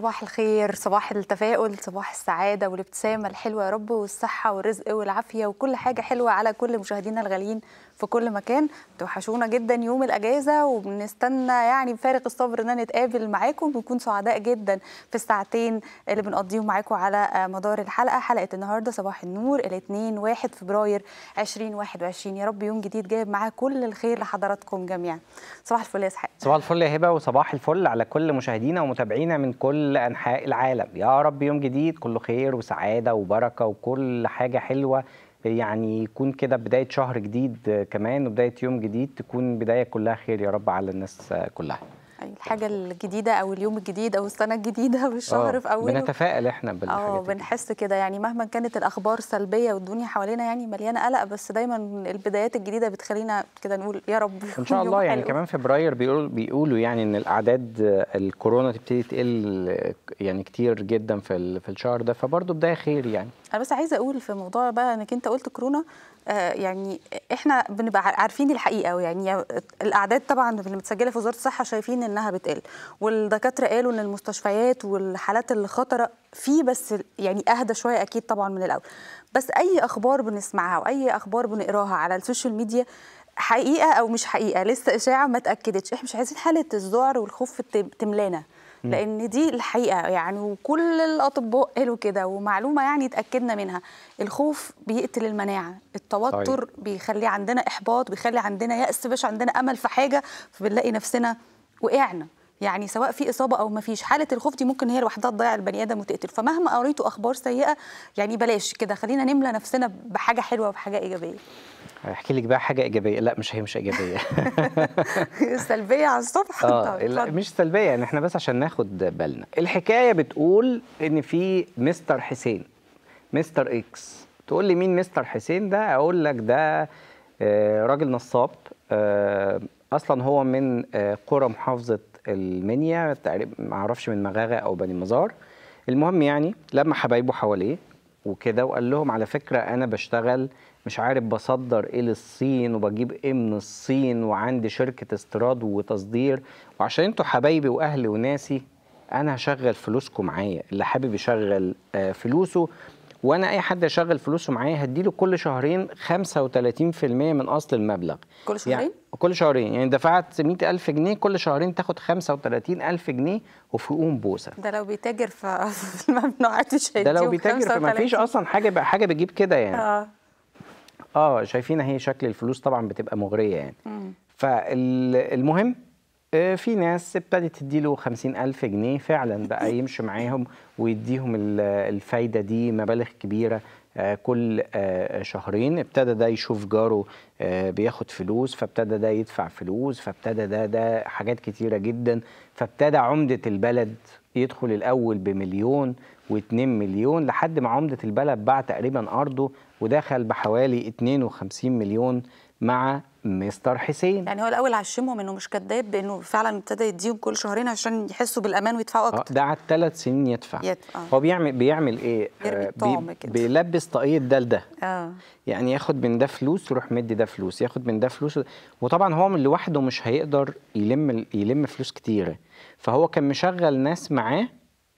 صباح الخير صباح التفاؤل صباح السعادة والابتسامة الحلوة يا رب والصحة والرزق والعافية وكل حاجة حلوة على كل مشاهدينا الغاليين في كل مكان توحشونا جدا يوم الاجازه وبنستنى يعني بفارق الصبر ان نتقابل معاكم بنكون سعداء جدا في الساعتين اللي بنقضيهم معاكم على مدار الحلقه حلقه النهارده صباح النور الاثنين 1 فبراير 2021 يا رب يوم جديد جايب معاه كل الخير لحضراتكم جميعا صباح الفل يا اسحاق صباح الفل يا هبه وصباح الفل على كل مشاهدينا ومتابعينا من كل انحاء العالم يا رب يوم جديد كله خير وسعاده وبركه وكل حاجه حلوه يعني يكون كده بداية شهر جديد كمان وبداية يوم جديد تكون بداية كلها خير يا رب على الناس كلها يعني الحاجه الجديده او اليوم الجديد او السنه الجديده والشهر آه، في اوله بنتفائل احنا بالحاجات اه بنحس كده يعني مهما كانت الاخبار سلبيه والدنيا حوالينا يعني مليانه قلق بس دايما البدايات الجديده بتخلينا كده نقول يا رب ان شاء الله يعني كمان فبراير بيقولوا بيقولوا يعني ان الاعداد الكورونا تبتدي تقل يعني كتير جدا في في الشهر ده فبرضه بدايه خير يعني انا بس عايزه اقول في موضوع بقى انك انت قلت كورونا آه، يعني احنا بنبقى عارفين الحقيقه يعني الاعداد طبعا اللي متسجله في وزاره الصحه شايفين انها بتقل والدكاتره قالوا ان المستشفيات والحالات الخطره في بس يعني اهدى شويه اكيد طبعا من الاول بس اي اخبار بنسمعها واي اخبار بنقراها على السوشيال ميديا حقيقه او مش حقيقه لسه اشاعه ما اتاكدتش احنا مش عايزين حاله الذعر والخوف تملانا لان دي الحقيقه يعني وكل الاطباء قالوا كده ومعلومه يعني اتاكدنا منها الخوف بيقتل المناعه التوتر طيب. بيخلي عندنا احباط بيخلي عندنا ياس مش عندنا امل في حاجه فبنلاقي نفسنا وقعنا يعني سواء في اصابه او ما فيش حاله الخوف دي ممكن هي لوحدها تضيع البني ادم وتقتل فمهما قريتوا اخبار سيئه يعني بلاش كده خلينا نملى نفسنا بحاجه حلوه وبحاجه ايجابيه احكي لك بقى حاجه ايجابيه لا مش هي مش ايجابيه سلبيه على الصبح اه لا مش سلبيه يعني احنا بس عشان ناخد بالنا الحكايه بتقول ان في مستر حسين مستر اكس تقول لي مين مستر حسين ده اقول لك ده آه، راجل نصاب آه، اصلا هو من آه، قرى محافظه المنيا تقريبا ما اعرفش من مغاغه او بني مزار المهم يعني لما حبايبه حواليه وكده وقال لهم على فكره انا بشتغل مش عارف بصدر ايه للصين وبجيب ايه من الصين وعندي شركه استيراد وتصدير وعشان انتوا حبايبي واهلي وناسي انا هشغل فلوسكم معايا اللي حابب يشغل آه، فلوسه وانا اي حد شغل فلوسه معايا هديله كل شهرين 35% من اصل المبلغ كل يعني شهرين يعني كل شهرين يعني دفعت 100000 جنيه كل شهرين تاخد 35000 جنيه وفي قوم بوسه ده لو بيتاجر في الممنوعات مش ده لو بيتاجر فما فيش اصلا حاجه بقى حاجه بتجيب كده يعني اه اه شايفين اهي شكل الفلوس طبعا بتبقى مغريه يعني فالمهم آه، في ناس ابتدت تديله خمسين ألف جنيه فعلا بقى يمشي معاهم ويديهم الفايدة دي مبالغ كبيرة آه، كل آه، شهرين ابتدى ده يشوف جاره بياخد فلوس فابتدى ده يدفع فلوس فابتدى ده ده حاجات كتيرة جدا فابتدى عمدة البلد يدخل الأول بمليون و2 مليون لحد ما عمدة البلد باع تقريبا أرضه ودخل بحوالي 52 مليون مع مستر حسين يعني هو الاول عشمهم انه مش كذاب بانه فعلا ابتدى يديهم كل شهرين عشان يحسوا بالامان ويدفعوا آه، اكتر ده على الثلاث سنين يدفع يدفع آه. هو بيعمل بيعمل ايه آه، بي بيلبس طاقيه ده لده آه. يعني ياخد من ده فلوس ويروح مدي ده فلوس ياخد من ده فلوس وطبعا هو من لوحده مش هيقدر يلم يلم فلوس كتيره فهو كان مشغل ناس معاه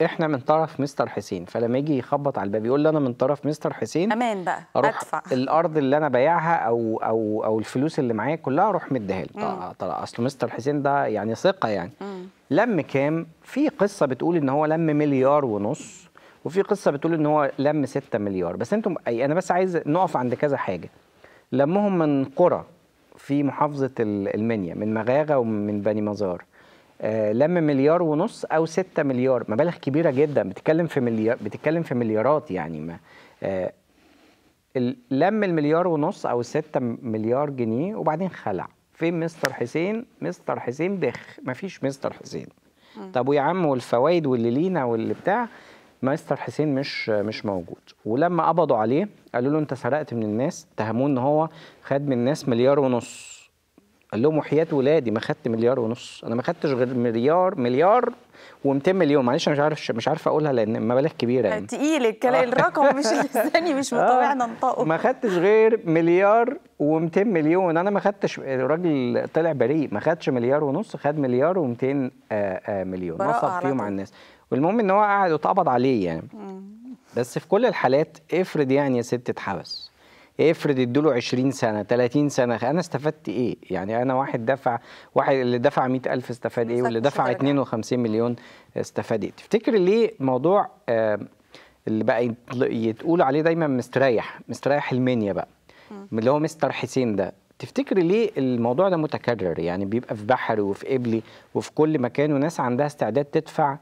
احنا من طرف مستر حسين فلما يجي يخبط على الباب يقول لي انا من طرف مستر حسين امان بقى اروح أدفع. الارض اللي انا بايعها او او او الفلوس اللي معايا كلها اروح مديها له اصل مستر حسين ده يعني ثقه يعني مم. لم كام في قصه بتقول ان هو لم مليار ونص وفي قصه بتقول ان هو لم 6 مليار بس انتم انا بس عايز نقف عند كذا حاجه لمهم من قرى في محافظه المنيا من مغاغه ومن بني مزار آه، لم مليار ونص او 6 مليار مبالغ كبيره جدا بتتكلم في مليار بتتكلم في مليارات يعني ما آه، لم المليار ونص او 6 مليار جنيه وبعدين خلع فين مستر حسين مستر حسين بخ مفيش مستر حسين طب ويا عم والفوائد واللي لينا واللي بتاع مستر حسين مش مش موجود ولما قبضوا عليه قالوا له انت سرقت من الناس اتهموه ان هو خد من الناس مليار ونص قال لهم وحياة ولادي ما خدت مليار ونص انا ما خدتش غير مليار مليار و200 مليون معلش انا مش عارف مش عارف اقولها لان مبالغ كبيره يعني تقيل الكلام آه. الرقم مش لساني مش آه. مطوعنا ننطقه ما خدتش غير مليار و200 مليون انا ما خدتش الراجل طلع بريء ما خدش مليار ونص خد مليار و200 آه، مليون نصب فيهم على الناس والمهم ان هو قعد واتقبض عليه يعني بس في كل الحالات افرض يعني يا ست اتحبس افرض له 20 سنه 30 سنه انا استفدت ايه يعني انا واحد دفع واحد اللي دفع 100000 استفاد ايه واللي دفع 52 مليون استفاد ايه تفتكر ليه موضوع اللي بقى يتقول عليه دايما مستريح مستريح المنيا بقى اللي هو مستر حسين ده تفتكر ليه الموضوع ده متكرر يعني بيبقى في بحري وفي قبلي وفي كل مكان وناس عندها استعداد تدفع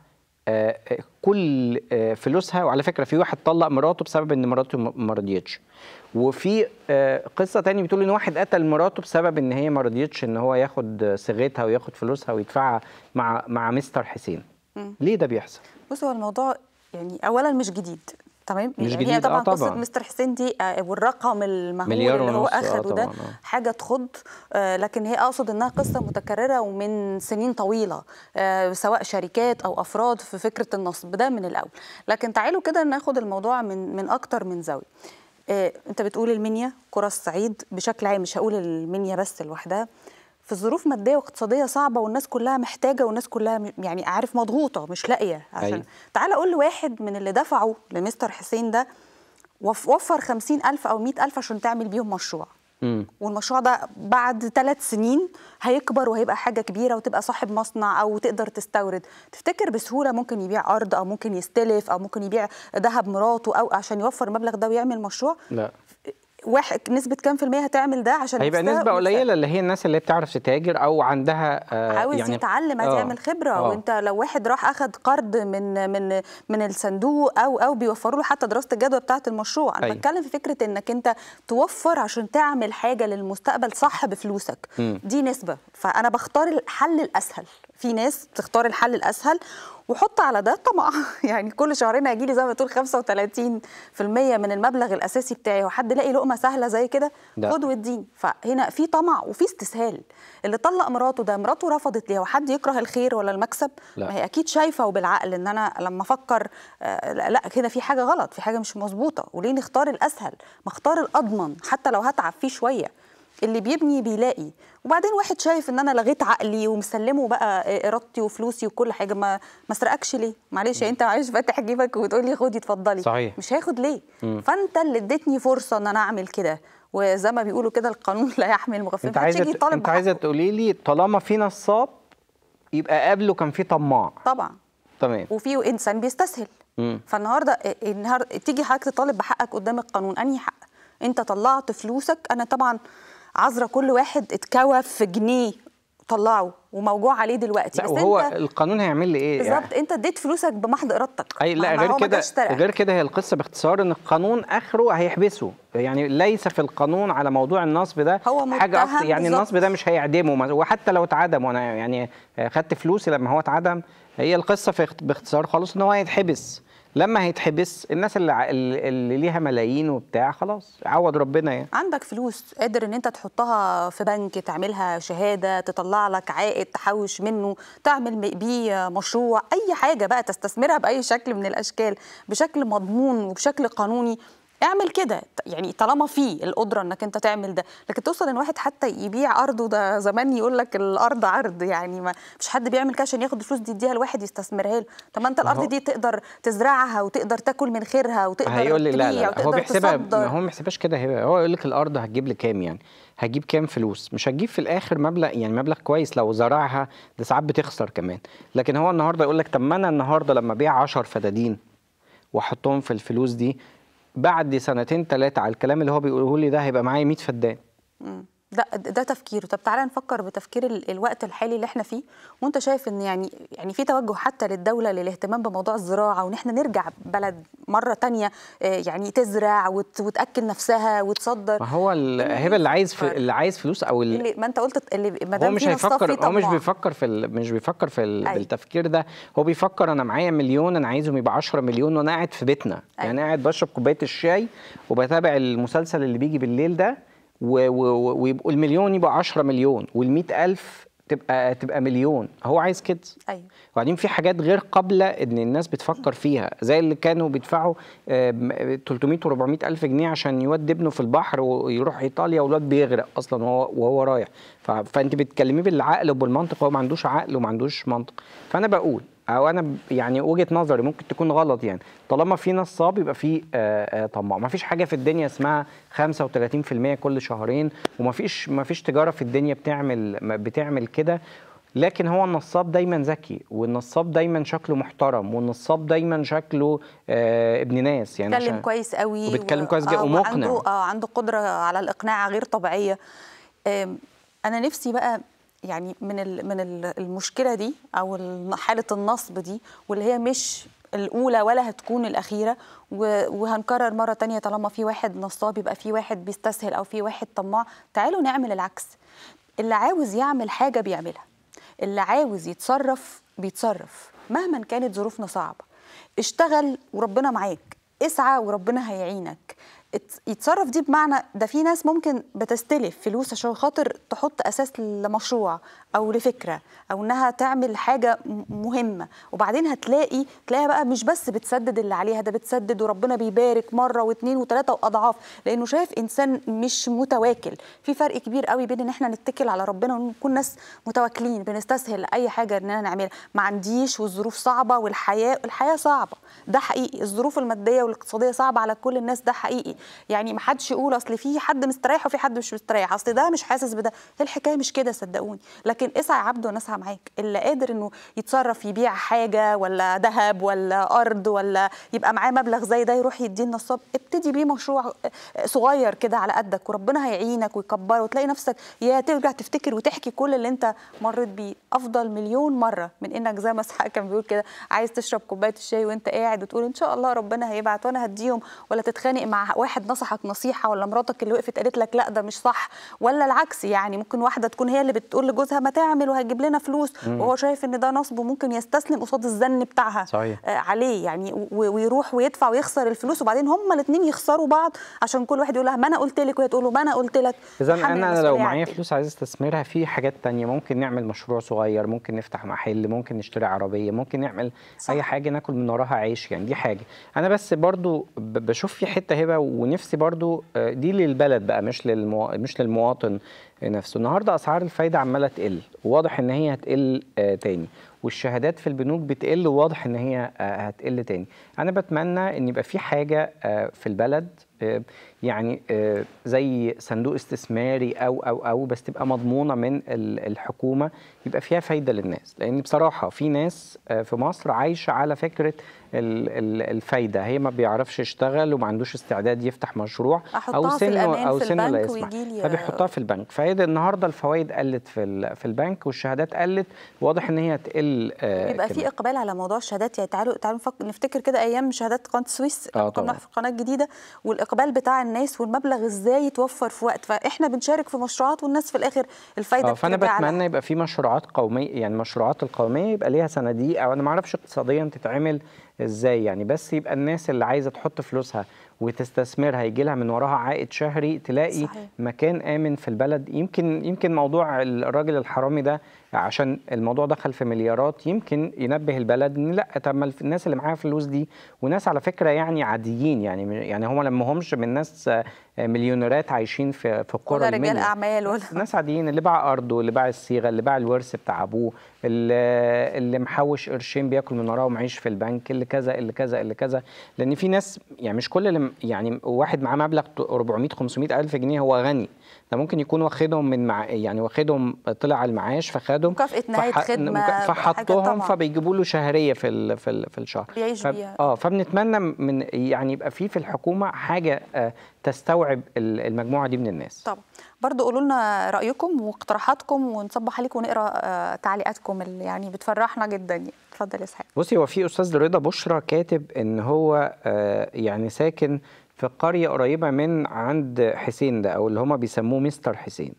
آه، آه، كل آه، فلوسها وعلى فكره في واحد طلق مراته بسبب ان مراته ما رضيتش وفي قصه ثانيه بتقول ان واحد قتل مراته بسبب ان هي ما رضيتش ان هو ياخد صيغتها وياخد فلوسها ويدفعها مع مع مستر حسين ليه ده بيحصل بص هو الموضوع يعني اولا مش جديد تمام مش يعني جديد هي آه، طبعا, طبعًا. قصه مستر حسين دي آه، والرقم المهول اللي هو آه، اخده ده حاجه تخض لكن هي اقصد انها قصه متكرره ومن سنين طويله سواء شركات او افراد في فكره النصب ده من الاول لكن تعالوا كده ناخد الموضوع من من اكتر من زاويه انت بتقول المنيا كره الصعيد بشكل عام مش هقول المنيا بس لوحدها في ظروف ماديه واقتصاديه صعبه والناس كلها محتاجه والناس كلها يعني عارف مضغوطه مش لاقيه عشان أي. أيوة. تعال اقول لواحد من اللي دفعوا لمستر حسين ده وفر خمسين ألف أو مئة ألف عشان تعمل بيهم مشروع مم. والمشروع ده بعد ثلاث سنين هيكبر وهيبقى حاجة كبيرة وتبقى صاحب مصنع أو تقدر تستورد تفتكر بسهولة ممكن يبيع أرض أو ممكن يستلف أو ممكن يبيع ذهب مراته أو عشان يوفر المبلغ ده ويعمل مشروع لا واحد نسبه كام في الميه هتعمل ده عشان هيبقى نسبه قليله اللي هي الناس اللي بتعرف تتاجر او عندها آه عاوز يعني يتعلم عايز آه، يعمل خبره أوه. وانت لو واحد راح اخذ قرض من من من الصندوق او او بيوفروا له حتى دراسه الجدوى بتاعه المشروع انا أي. أيوة. بتكلم في فكره انك انت توفر عشان تعمل حاجه للمستقبل صح بفلوسك م. دي نسبه فانا بختار الحل الاسهل في ناس بتختار الحل الاسهل وحط على ده طمع يعني كل شهرين هيجي لي زي ما تقول 35% من المبلغ الاساسي بتاعي وحد لاقي لقمه سهله زي كده خد واديني فهنا في طمع وفي استسهال اللي طلق مراته ده مراته رفضت ليه وحد يكره الخير ولا المكسب لا. ما هي اكيد شايفه وبالعقل ان انا لما افكر آه لا كده في حاجه غلط في حاجه مش مظبوطه وليه نختار الاسهل ما اختار الاضمن حتى لو هتعب فيه شويه اللي بيبني بيلاقي وبعدين واحد شايف ان انا لغيت عقلي ومسلمه بقى ارادتي وفلوسي وكل حاجه ما ما سرقكش ليه معلش انت معلش فاتح جيبك وتقول لي خدي اتفضلي صحيح. مش هاخد ليه مم. فانت اللي اديتني فرصه ان انا اعمل كده وزي ما بيقولوا كده القانون لا يحمل مغفل انت عايزه انت عايزه تقولي لي طالما في نصاب يبقى قبله كان في طماع طبعا تمام وفي انسان بيستسهل فالنهارده إيه- إيه- النهارده تيجي حضرتك تطالب بحقك قدام القانون انهي حق انت طلعت فلوسك انا طبعا عذرة كل واحد اتكوى في جنيه طلعه وموجوع عليه دلوقتي لا بس وهو انت القانون هيعمل لي ايه بالظبط يعني انت اديت فلوسك بمحض ارادتك اي لا غير كده غير كده هي القصه باختصار ان القانون اخره هيحبسه يعني ليس في القانون على موضوع النصب ده هو حاجه يعني بالزبط. النصب ده مش هيعدمه وحتى لو اتعدم وانا يعني خدت فلوسي لما هو اتعدم هي القصه باختصار خالص ان هو هيتحبس لما هيتحبس الناس اللي, اللي ليها ملايين وبتاع خلاص عوض ربنا يعني عندك فلوس قادر ان انت تحطها في بنك تعملها شهاده تطلع لك عائد تحوش منه تعمل بيه مشروع اي حاجه بقى تستثمرها باي شكل من الاشكال بشكل مضمون وبشكل قانوني اعمل كده يعني طالما في القدره انك انت تعمل ده لكن توصل ان واحد حتى يبيع ارضه ده زمان يقول لك الارض عرض يعني ما مش حد بيعمل كده عشان ياخد فلوس دي يديها لواحد يستثمرها له طب ما انت الارض دي تقدر تزرعها وتقدر تاكل من خيرها وتقدر هيقول لي لا, لا, لا هو بيحسبها هو ما بيحسبهاش كده هو يقول لك الارض هتجيب لي كام يعني هجيب كام فلوس مش هتجيب في الاخر مبلغ يعني مبلغ كويس لو زرعها ده ساعات بتخسر كمان لكن هو النهارده يقول لك طب ما انا النهارده لما ابيع 10 فدادين واحطهم في الفلوس دي بعد سنتين ثلاثه على الكلام اللي هو بيقوله لي ده هيبقى معايا 100 فدان ده ده تفكيره طب تعالى نفكر بتفكير الوقت الحالي اللي احنا فيه وانت شايف ان يعني يعني في توجه حتى للدوله للاهتمام بموضوع الزراعه وان احنا نرجع بلد مره تانية آه، يعني تزرع وتاكل نفسها وتصدر ما هو هبه اللي عايز في اللي عايز فلوس او اللي ما انت قلت اللي ما دام هو مش هيفكر هو مش بيفكر في مش بيفكر في بالتفكير ده هو بيفكر انا معايا مليون انا عايزهم يبقى 10 مليون وانا قاعد في بيتنا يعني أيوه. قاعد بشرب كوبايه الشاي وبتابع المسلسل اللي بيجي بالليل ده ويبقوا المليون يبقى 10 مليون وال ألف تبقى تبقى مليون هو عايز كده ايوه وبعدين في حاجات غير قابله ان الناس بتفكر فيها زي اللي كانوا بيدفعوا 300 و400 الف جنيه عشان يودي ابنه في البحر ويروح ايطاليا والواد بيغرق اصلا وهو وهو رايح فانت بتكلميه بالعقل وبالمنطق هو ما عندوش عقل وما عندوش منطق فانا بقول او انا يعني وجهه نظري ممكن تكون غلط يعني طالما في ناس صاب يبقى في آه، آه، طماع ما فيش حاجه في الدنيا اسمها 35% كل شهرين وما فيش ما فيش تجاره في الدنيا بتعمل بتعمل كده لكن هو النصاب دايما ذكي والنصاب دايما شكله محترم والنصاب دايما شكله آه ابن ناس يعني بيتكلم كويس قوي وبيتكلم كويس جدا آه، ومقنع عنده اه عنده قدره على الاقناع غير طبيعيه انا نفسي بقى يعني من من المشكله دي او حاله النصب دي واللي هي مش الاولى ولا هتكون الاخيره وهنكرر مره تانية طالما في واحد نصاب يبقى في واحد بيستسهل او في واحد طماع تعالوا نعمل العكس اللي عاوز يعمل حاجه بيعملها اللي عاوز يتصرف بيتصرف مهما كانت ظروفنا صعبه اشتغل وربنا معاك اسعى وربنا هيعينك يتصرف دي بمعنى ده في ناس ممكن بتستلف فلوس عشان خاطر تحط اساس لمشروع او لفكره او انها تعمل حاجه مهمه وبعدين هتلاقي تلاقيها بقى مش بس بتسدد اللي عليها ده بتسدد وربنا بيبارك مره واثنين وثلاثه واضعاف لانه شايف انسان مش متواكل في فرق كبير قوي بين ان احنا نتكل على ربنا ونكون ناس متواكلين بنستسهل اي حاجه اننا نعملها ما عنديش والظروف صعبه والحياه الحياه صعبه ده حقيقي الظروف الماديه والاقتصاديه صعبه على كل الناس ده حقيقي يعني ما حدش يقول اصل في حد مستريح وفي حد مش مستريح اصل ده مش حاسس بده الحكايه مش كده صدقوني لكن اسعى يا عبده وانا اسعى معاك اللي قادر انه يتصرف يبيع حاجه ولا ذهب ولا ارض ولا يبقى معاه مبلغ زي ده يروح يديه النصاب ابتدي بيه مشروع صغير كده على قدك وربنا هيعينك ويكبره وتلاقي نفسك يا ترجع تفتكر وتحكي كل اللي انت مريت بيه افضل مليون مره من انك زي ما اسحاق كان بيقول كده عايز تشرب كوبايه الشاي وانت قاعد وتقول ان شاء الله ربنا هيبعت وانا هديهم ولا تتخانق مع واحد واحد نصحك نصيحه ولا مراتك اللي وقفت قالت لك لا ده مش صح ولا العكس يعني ممكن واحده تكون هي اللي بتقول لجوزها ما تعمل وهتجيب لنا فلوس مم. وهو شايف ان ده نصب وممكن يستسلم قصاد الزن بتاعها صحيح. آه، عليه يعني ويروح ويدفع ويخسر الفلوس وبعدين هما الاثنين يخسروا بعض عشان كل واحد يقول لها ما انا قلت لك وهي تقول له ما انا قلت لك اذا انا لو معايا فلوس عايز استثمرها في حاجات ثانيه ممكن نعمل مشروع صغير ممكن نفتح محل ممكن نشتري عربيه ممكن نعمل صح. اي حاجه ناكل من وراها عيش يعني دي حاجه انا بس برضو بشوف في حته هبه ونفسي برضو آه، دي للبلد بقى مش للمو... مش للمواطن نفسه النهارده اسعار الفايده عماله تقل واضح ان هي هتقل آه، تاني والشهادات في البنوك بتقل وواضح ان هي آه، هتقل تاني انا بتمنى ان يبقى في حاجه في البلد آه، يعني آه، زي صندوق استثماري او او او بس تبقى مضمونه من الحكومه يبقى فيها فايده للناس لان بصراحه في ناس آه، في مصر عايشه على فكره الفايده هي ما بيعرفش يشتغل وما عندوش استعداد يفتح مشروع أحطها او سنه او سنه لا يسمح فبيحطها في البنك فهي النهارده الفوائد قلت في في البنك والشهادات قلت واضح ان هي تقل يبقى في اقبال على موضوع الشهادات يعني تعالوا تعالوا نفتكر كده ايام شهادات قناه السويس آه كنا في القناه الجديده والاقبال الاستقبال بتاع الناس والمبلغ ازاي يتوفر في وقت فاحنا بنشارك في مشروعات والناس في الاخر الفايده آه، فانا بتمنى يبقى في مشروعات قوميه يعني المشروعات القوميه يبقى ليها صناديق او انا ما اعرفش اقتصاديا تتعمل ازاي يعني بس يبقى الناس اللي عايزه تحط فلوسها وتستثمرها يجي لها من وراها عائد شهري تلاقي صحيح. مكان امن في البلد يمكن يمكن موضوع الراجل الحرامي ده عشان الموضوع دخل في مليارات يمكن ينبه البلد ان لا طب ما الناس اللي معاها فلوس دي وناس على فكره يعني عاديين يعني يعني هم لما همش من ناس مليونيرات عايشين في في القرى ولا رجال اعمال ولا ناس عاديين اللي باع ارضه اللي باع الصيغه اللي باع الورث بتاع ابوه اللي, محوش قرشين بياكل من وراه ومعيش في البنك اللي كذا اللي كذا اللي كذا لان في ناس يعني مش كل اللي يعني واحد معاه مبلغ 400 500 الف جنيه هو غني ده ممكن يكون واخدهم من مع يعني واخدهم طلع على المعاش فخدهم مكافاه نهايه فح... خدمه فحطهم فبيجيبوا له شهريه في ال... في, ال... في الشهر بيعيش ف... بيها اه فبنتمنى من يعني يبقى في في الحكومه حاجه آه، تستوعب المجموعه دي من الناس طبعا برضه قولوا لنا رايكم واقتراحاتكم ونصبح عليكم ونقرا آه، تعليقاتكم اللي يعني بتفرحنا جدا يعني اتفضل يا اسحاق بصي هو في استاذ رضا بشرى كاتب ان هو آه، يعني ساكن في قرية قريبة من عند حسين ده أو اللي هما بيسموه مستر حسين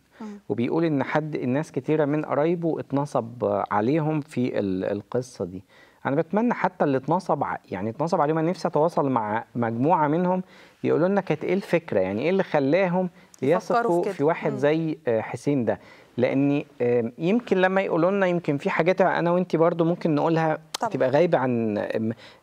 وبيقول إن حد الناس كتيرة من قرايبه اتنصب عليهم في القصة دي أنا بتمنى حتى اللي اتنصب يعني اتنصب عليهم أنا نفسي أتواصل مع مجموعة منهم يقولوا لنا كانت إيه الفكرة يعني إيه اللي خلاهم يثقوا في واحد زي حسين ده لان يمكن لما يقولوا لنا يمكن في حاجات انا وانت برضو ممكن نقولها طبعا. تبقى غايبه عن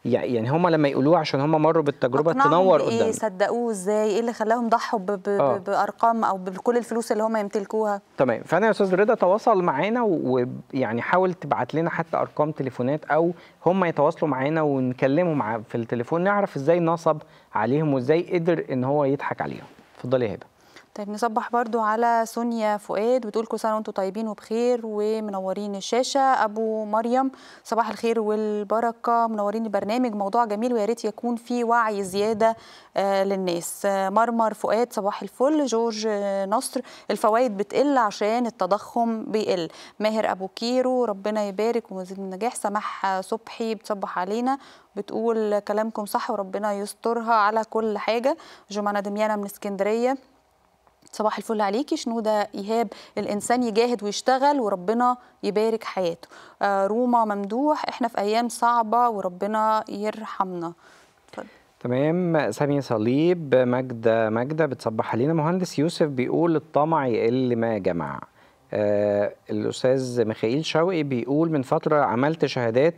يعني هم لما يقولوها عشان هم مروا بالتجربه تنور قدام ايه صدقوه ازاي ايه اللي خلاهم ضحوا آه. بارقام او بكل الفلوس اللي هم يمتلكوها تمام فانا يا استاذ رضا تواصل معانا ويعني حاول تبعت لنا حتى ارقام تليفونات او هم يتواصلوا معانا ونكلمه مع في التليفون نعرف ازاي نصب عليهم وازاي قدر ان هو يضحك عليهم اتفضلي يا هبه طيب نصبح برضو على سونيا فؤاد بتقول كل سنه وانتم طيبين وبخير ومنورين الشاشه ابو مريم صباح الخير والبركه منورين البرنامج موضوع جميل ويا ريت يكون في وعي زياده آه، للناس آه، مرمر فؤاد صباح الفل جورج آه، نصر الفوائد بتقل عشان التضخم بيقل ماهر ابو كيرو ربنا يبارك ومزيد من النجاح سماح صبحي بتصبح علينا بتقول كلامكم صح وربنا يسترها على كل حاجه جمانه دميانه من اسكندريه صباح الفل عليكي شنودة إيهاب الإنسان يجاهد ويشتغل وربنا يبارك حياته آه روما ممدوح إحنا في أيام صعبة وربنا يرحمنا تمام سامي صليب ماجدة ماجدة بتصبح علينا مهندس يوسف بيقول الطمع يقل ما جمع آه الأستاذ ميخائيل شوقي بيقول من فترة عملت شهادات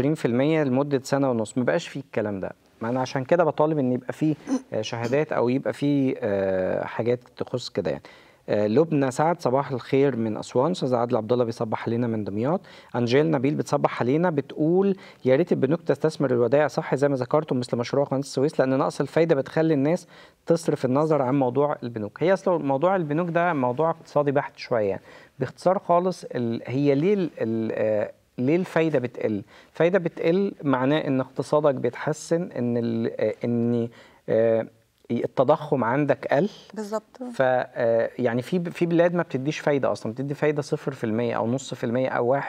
20% لمدة سنة ونص مبقاش فيه الكلام ده ما انا عشان كده بطالب ان يبقى في آه، شهادات او يبقى في آه، حاجات تخص كده يعني آه، لبنى سعد صباح الخير من اسوان استاذ عادل عبد الله بيصبح علينا من دمياط انجيل نبيل بتصبح علينا بتقول يا ريت البنوك تستثمر الودائع صح زي ما ذكرتم مثل مشروع قناه السويس لان نقص الفايده بتخلي الناس تصرف النظر عن موضوع البنوك هي اصلا موضوع البنوك ده موضوع اقتصادي بحت شويه يعني باختصار خالص هي ليه ليه الفايده بتقل الفايده بتقل معناه ان اقتصادك بيتحسن ان آه، ان آه، التضخم عندك قل بالظبط ف آه، يعني في في بلاد ما بتديش فايده اصلا بتدي فايده 0% او نص في المية او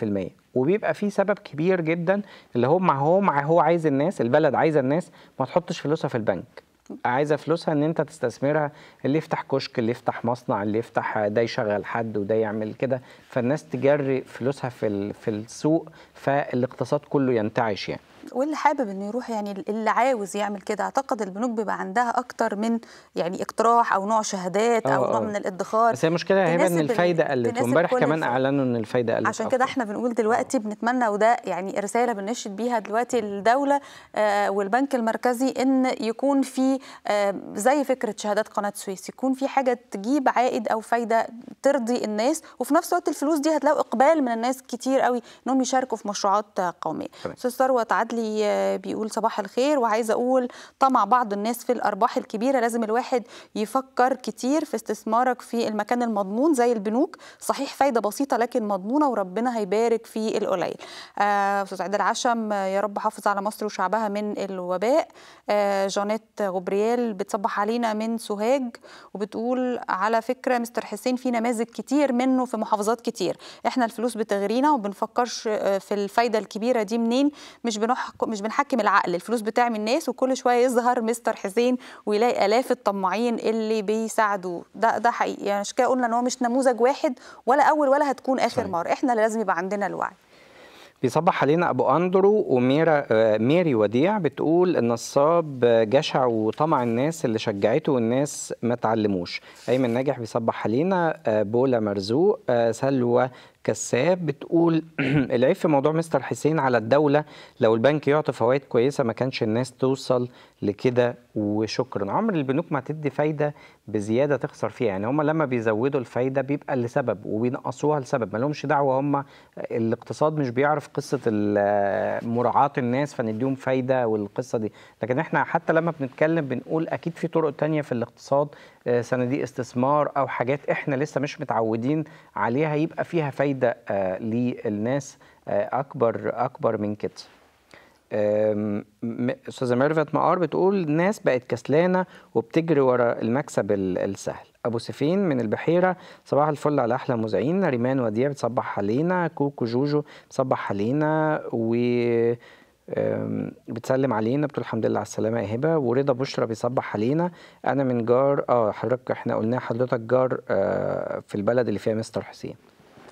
1% وبيبقى في سبب كبير جدا اللي هو ما هو مع هو عايز الناس البلد عايزه الناس ما تحطش فلوسها في البنك عايزه فلوسها ان انت تستثمرها اللي يفتح كشك اللي يفتح مصنع اللي يفتح ده يشغل حد وده يعمل كده فالناس تجري فلوسها في في السوق فالاقتصاد كله ينتعش يعني واللي حابب انه يروح يعني اللي عاوز يعمل كده اعتقد البنوك بيبقى عندها اكتر من يعني اقتراح او نوع شهادات او آه، نوع آه. من الادخار بس هي المشكله هي ان الفايده قلت وامبارح كمان اعلنوا ان الفايده قلت عشان كده احنا بنقول دلوقتي بنتمنى وده يعني رساله بنشد بيها دلوقتي الدوله آه والبنك المركزي ان يكون في آه زي فكره شهادات قناه سويس يكون في حاجه تجيب عائد او فايده ترضي الناس وفي نفس الوقت الفلوس دي هتلاقوا اقبال من الناس كتير قوي انهم يشاركوا في مشروعات قوميه استاذ ثروت لي آه، بيقول صباح الخير وعايزه اقول طمع بعض الناس في الارباح الكبيره لازم الواحد يفكر كتير في استثمارك في المكان المضمون زي البنوك صحيح فايده بسيطه لكن مضمونه وربنا هيبارك في القليل آه، استاذ آه عادل عشم آه، يا رب حافظ على مصر وشعبها من الوباء آه جانيت غبريال بتصبح علينا من سوهاج وبتقول على فكره مستر حسين في نماذج كتير منه في محافظات كتير احنا الفلوس بتغرينا وبنفكرش في الفايده الكبيره دي منين مش بنحرم بنحكم مش بنحكم العقل الفلوس بتعمل الناس وكل شويه يظهر مستر حسين ويلاقي الاف الطماعين اللي بيساعدوا ده ده حقيقي يعني عشان كده قلنا ان هو مش نموذج واحد ولا اول ولا هتكون اخر صحيح. مره احنا اللي لازم يبقى عندنا الوعي بيصبح علينا ابو اندرو وميرا آه، ميري وديع بتقول النصاب جشع وطمع الناس اللي شجعته والناس ما تعلموش ايمن ناجح بيصبح علينا آه، بولا مرزوق آه، سلوى كساب بتقول العيب في موضوع مستر حسين على الدوله لو البنك يعطي فوائد كويسه ما كانش الناس توصل لكده وشكرا عمر البنوك ما تدي فايده بزياده تخسر فيها يعني هم لما بيزودوا الفايده بيبقى لسبب وبينقصوها لسبب ما لهمش دعوه هم الاقتصاد مش بيعرف قصه آه، مراعاه الناس فنديهم فايده والقصه دي لكن احنا حتى لما بنتكلم بنقول اكيد في طرق تانية في الاقتصاد آه، صناديق استثمار او حاجات احنا لسه مش متعودين عليها يبقى فيها فايده آه، للناس آه، اكبر اكبر من كده استاذه ميرفت مقار بتقول الناس بقت كسلانه وبتجري ورا المكسب السهل ابو سفين من البحيره صباح الفل على احلى مذيعين ريمان وديع بتصبح علينا كوكو جوجو بتصبح علينا و بتسلم علينا بتقول الحمد لله على السلامه يا هبه ورضا بشرى بيصبح علينا انا من جار اه حضرتك احنا قلنا حضرتك جار آه، في البلد اللي فيها مستر حسين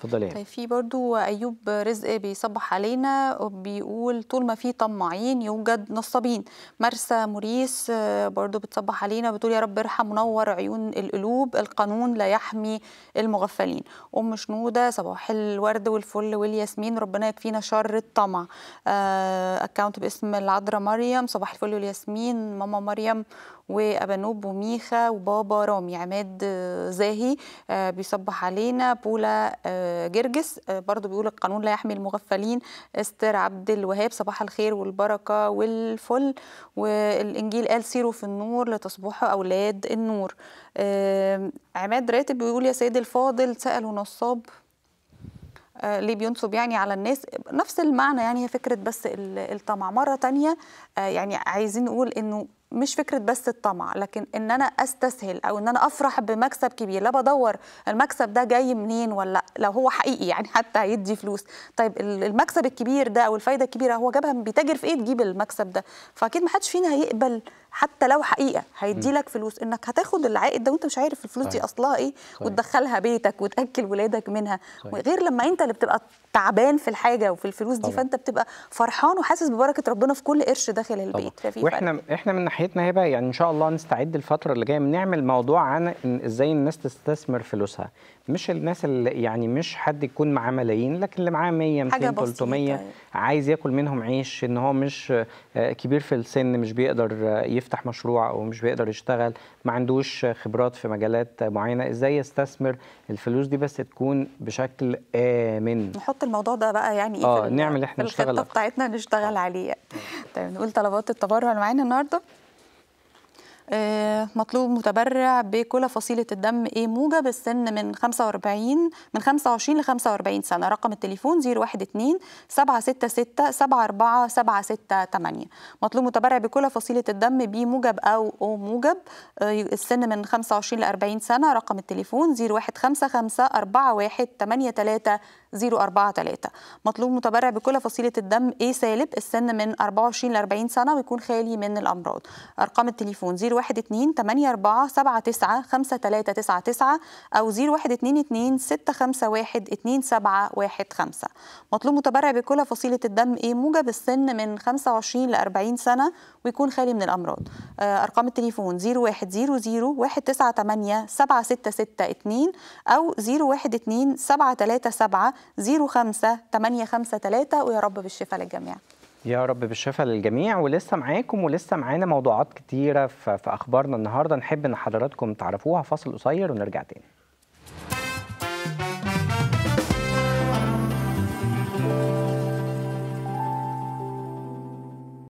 اتفضلي طيب في برضو ايوب رزق بيصبح علينا وبيقول طول ما في طماعين يوجد نصابين مرسى موريس آه، برضو بتصبح علينا بتقول يا رب ارحم منور عيون القلوب القانون لا يحمي المغفلين ام شنوده صباح الورد والفل والياسمين ربنا يكفينا شر الطمع اكونت آه، باسم العذراء مريم صباح الفل والياسمين ماما مريم وابانوب وميخا وبابا رامي عماد آه، زاهي آه، بيصبح علينا بولا آه، جرجس برضو بيقول القانون لا يحمي المغفلين استر عبد الوهاب صباح الخير والبركه والفل والانجيل قال سيروا في النور لتصبحوا اولاد النور عماد راتب بيقول يا سيد الفاضل سالوا نصاب ليه بينصب يعني على الناس نفس المعنى يعني هي فكره بس الطمع مره تانية يعني عايزين نقول انه مش فكره بس الطمع لكن ان انا استسهل او ان انا افرح بمكسب كبير لا بدور المكسب ده جاي منين ولا لو هو حقيقي يعني حتى هيدي فلوس طيب المكسب الكبير ده او الفايده الكبيره هو جابها بيتاجر في ايه تجيب المكسب ده فاكيد ما حدش فينا هيقبل حتى لو حقيقه هيدي لك فلوس انك هتاخد العائد ده وانت مش عارف الفلوس صحيح. دي اصلها ايه صحيح. وتدخلها بيتك وتاكل ولادك منها صحيح. غير لما انت اللي بتبقى تعبان في الحاجه وفي الفلوس دي طبعا. فانت بتبقى فرحان وحاسس ببركه ربنا في كل قرش داخل البيت واحنا فرق. احنا من ناحيتنا هبه يعني ان شاء الله نستعد الفتره اللي جايه نعمل موضوع عن ازاي الناس تستثمر فلوسها مش الناس اللي يعني مش حد يكون معاه ملايين لكن اللي معاه 100 200 300 عايز ياكل منهم عيش ان هو مش آه، كبير في السن مش بيقدر آه، يفتح مشروع او مش بيقدر يشتغل ما عندوش خبرات في مجالات معينه ازاي يستثمر الفلوس دي بس تكون بشكل امن نحط الموضوع ده بقى يعني ايه اه نعمل احنا نشتغل بتاعتنا نشتغل آه. عليه طيب نقول طلبات التبرع اللي معانا النهارده آه، مطلوب متبرع بكلى فصيلة الدم ايه موجب السن من 45 من 25 ل 45 سنة رقم التليفون 012 766 74 768 مطلوب متبرع بكلى فصيلة الدم بي موجب أو او موجب آه، السن من 25 ل 40 سنة رقم التليفون 0155 41 83 043 مطلوب متبرع بكل فصيلة الدم A سالب السن من 24 ل 40 سنة ويكون خالي من الأمراض أرقام التليفون 012 84 79 5399 أو 0122 651 2715 مطلوب متبرع بكل فصيلة الدم A موجب السن من 25 ل 40 سنة ويكون خالي من الأمراض آه، أرقام التليفون 0100 198 7662 أو 012 737 05853 ويا رب بالشفاء للجميع يا رب بالشفاء للجميع ولسه معاكم ولسه معانا موضوعات كتيرة في أخبارنا النهاردة نحب إن حضراتكم تعرفوها فاصل قصير ونرجع تاني